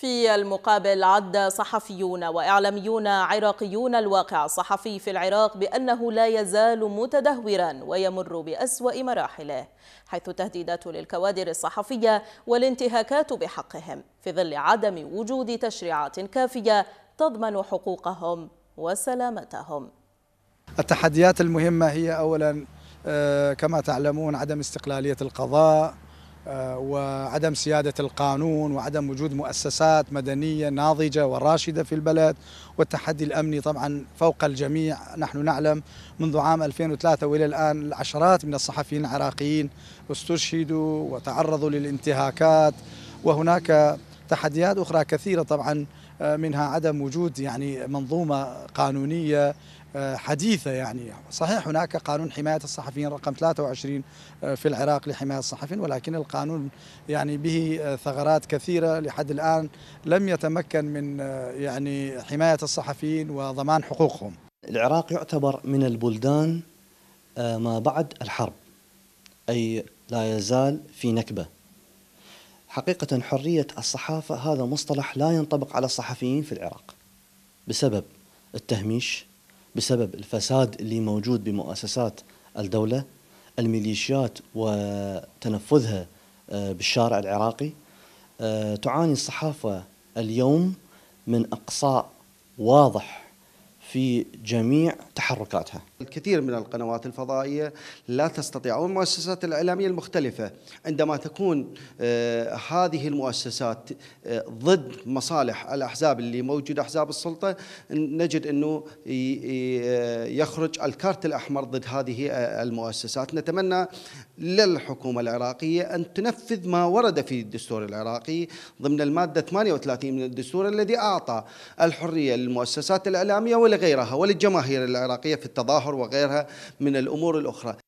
في المقابل عد صحفيون وإعلاميون عراقيون الواقع الصحفي في العراق بأنه لا يزال متدهورا ويمر بأسوأ مراحله حيث التهديدات للكوادر الصحفية والانتهاكات بحقهم في ظل عدم وجود تشريعات كافية تضمن حقوقهم وسلامتهم التحديات المهمة هي أولا آه، كما تعلمون عدم استقلالية القضاء آه، وعدم سيادة القانون وعدم وجود مؤسسات مدنية ناضجة وراشدة في البلد والتحدي الأمني طبعا فوق الجميع نحن نعلم منذ عام 2003 وإلى الآن العشرات من الصحفيين العراقيين استشهدوا وتعرضوا للانتهاكات وهناك تحديات أخرى كثيرة طبعا آه، منها عدم وجود يعني منظومة قانونية آه، حديثة يعني صحيح هناك قانون حماية الصحفيين رقم 23 آه، في العراق لحماية الصحفيين ولكن القانون يعني به ثغرات كثيرة لحد الآن لم يتمكن من يعني حماية الصحفيين وضمان حقوقهم العراق يعتبر من البلدان ما بعد الحرب أي لا يزال في نكبة حقيقة حرية الصحافة هذا مصطلح لا ينطبق على الصحفيين في العراق بسبب التهميش بسبب الفساد اللي موجود بمؤسسات الدولة الميليشيات وتنفذها آه، بالشارع العراقي آه، تعاني الصحافة اليوم من أقصاء واضح في جميع تحركاتها الكثير من القنوات الفضائية لا تستطيع المؤسسات الإعلامية المختلفة عندما تكون آه، هذه المؤسسات آه، ضد مصالح الأحزاب اللي موجودة أحزاب السلطة نجد أنه آه، يخرج الكارت الأحمر ضد هذه المؤسسات نتمنى للحكومة العراقية أن تنفذ ما ورد في الدستور العراقي ضمن المادة 38 من الدستور الذي أعطى الحرية للمؤسسات الإعلامية ولا ولغيرها وللجماهير العراقية في التظاهر وغيرها من الأمور الأخرى